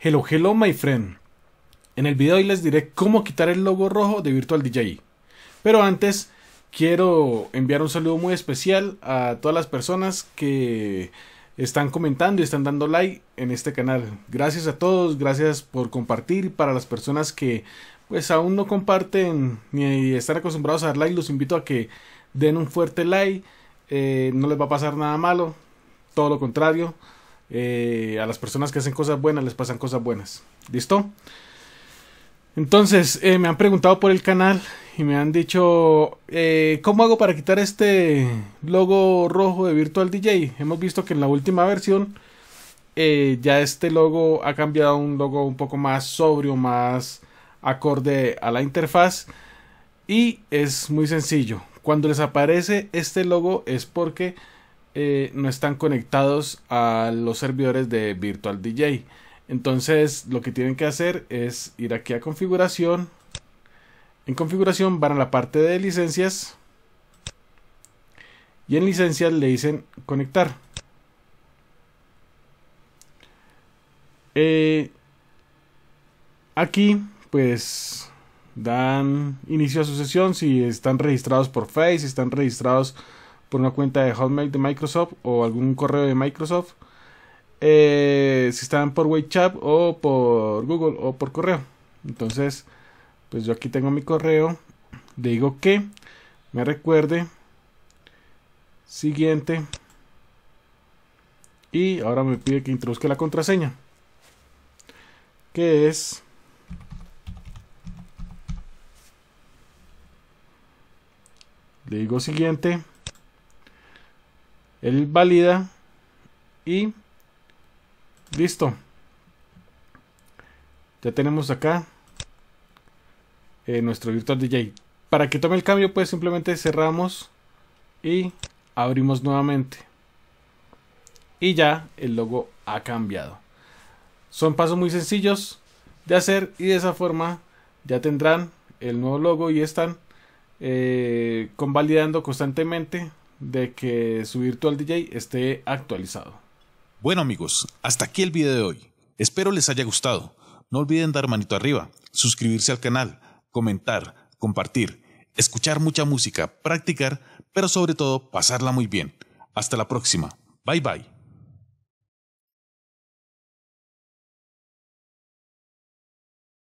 Hello, hello, my friend. En el video hoy les diré cómo quitar el logo rojo de Virtual DJ. Pero antes, quiero enviar un saludo muy especial a todas las personas que están comentando y están dando like en este canal. Gracias a todos, gracias por compartir. Para las personas que pues aún no comparten ni están acostumbrados a dar like, los invito a que den un fuerte like. Eh, no les va a pasar nada malo, todo lo contrario. Eh, a las personas que hacen cosas buenas les pasan cosas buenas. ¿Listo? Entonces, eh, me han preguntado por el canal y me han dicho, eh, ¿cómo hago para quitar este logo rojo de Virtual DJ? Hemos visto que en la última versión ya este logo ha cambiado a un logo un poco más sobrio, más acorde a la interfaz. Y es muy sencillo. Cuando les aparece este logo es porque eh, no están conectados a los servidores de Virtual DJ. Entonces lo que tienen que hacer es ir aquí a configuración. En configuración van a la parte de licencias. Y en licencias le dicen conectar. Eh, aquí pues dan inicio a su sesión si están registrados por Face, si están registrados por una cuenta de Hotmail de Microsoft o algún correo de Microsoft. Eh, si están por WhatsApp o por Google o por correo. Entonces, pues yo aquí tengo mi correo. Le digo que me recuerde. Siguiente. Y ahora me pide que introduzca la contraseña. Que es... Le digo siguiente el valida y listo ya tenemos acá eh, nuestro virtual DJ para que tome el cambio pues simplemente cerramos y abrimos nuevamente y ya el logo ha cambiado son pasos muy sencillos de hacer y de esa forma ya tendrán el nuevo logo y están eh, convalidando constantemente de que su Virtual DJ esté actualizado. Bueno amigos, hasta aquí el video de hoy. Espero les haya gustado. No olviden dar manito arriba, suscribirse al canal, comentar, compartir, escuchar mucha música, practicar, pero sobre todo pasarla muy bien. Hasta la próxima. Bye bye.